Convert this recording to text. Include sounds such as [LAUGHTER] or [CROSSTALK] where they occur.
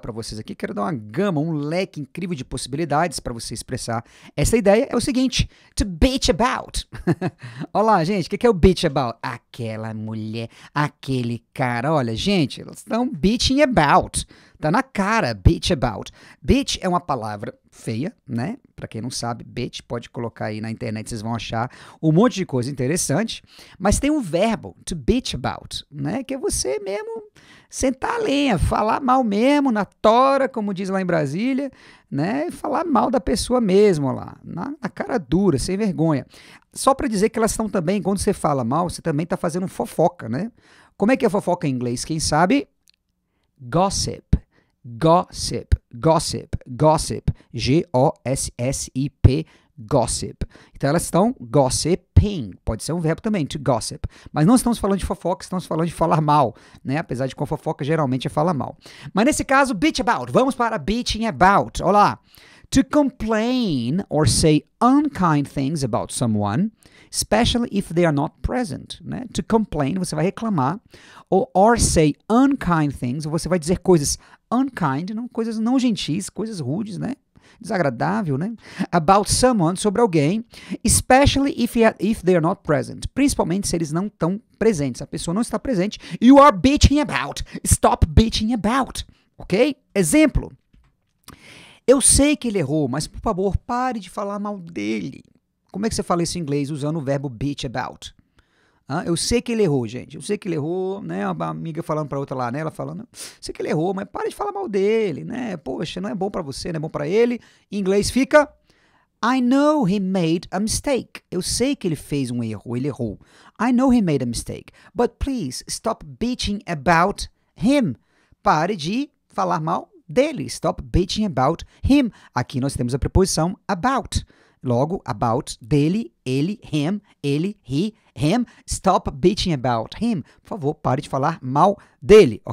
para vocês aqui, quero dar uma gama, um leque incrível de possibilidades para você expressar essa ideia é o seguinte: to bitch about. [LAUGHS] Olá, gente, o que, que é o bitch about? Ah, aquela mulher, aquele cara. Olha, gente, estão bitching about. Tá na cara, bitch about. Bitch é uma palavra feia, né? Para quem não sabe, bitch pode colocar aí na internet, vocês vão achar um monte de coisa interessante, mas tem um verbo, to bitch about, né? Que é você mesmo sentar a lenha, falar mal mesmo na tora, como diz lá em Brasília, né, falar mal da pessoa mesmo lá, na, na cara dura, sem vergonha. Só para dizer que elas estão também, quando você fala mal, você também está fazendo fofoca, né? Como é que é fofoca em inglês? Quem sabe? Gossip. Gossip. Gossip, Gossip, G-O-S-S-I-P, Gossip. Então elas estão gossiping, pode ser um verbo também, to gossip. Mas não estamos falando de fofoca, estamos falando de falar mal, né? Apesar de com fofoca geralmente é falar mal. Mas nesse caso, bitch about. Vamos para bitching about. Olá to complain or say unkind things about someone, especially if they are not present. Né? To complain, você vai reclamar, ou or say unkind things, você vai dizer coisas unkind, não, coisas não gentis, coisas rudes, né? desagradável, né? About someone, sobre alguém, especially if, he, if they are not present. Principalmente se eles não estão presentes, a pessoa não está presente. You are bitching about. Stop bitching about. Ok? Exemplo. Eu sei que ele errou, mas por favor, pare de falar mal dele. Como é que você fala isso em inglês usando o verbo bitch about? Ah, eu sei que ele errou, gente. Eu sei que ele errou, né? Uma amiga falando para outra lá, né? Ela falando, sei que ele errou, mas pare de falar mal dele, né? Poxa, não é bom para você, não é bom para ele. Em inglês fica I know he made a mistake. Eu sei que ele fez um erro, ele errou. I know he made a mistake, but please stop bitching about him. Pare de falar mal dele. Stop bitching about him. Aqui nós temos a preposição about. Logo, about dele, ele, him, ele, he, him. Stop bitching about him. Por favor, pare de falar mal dele, ok?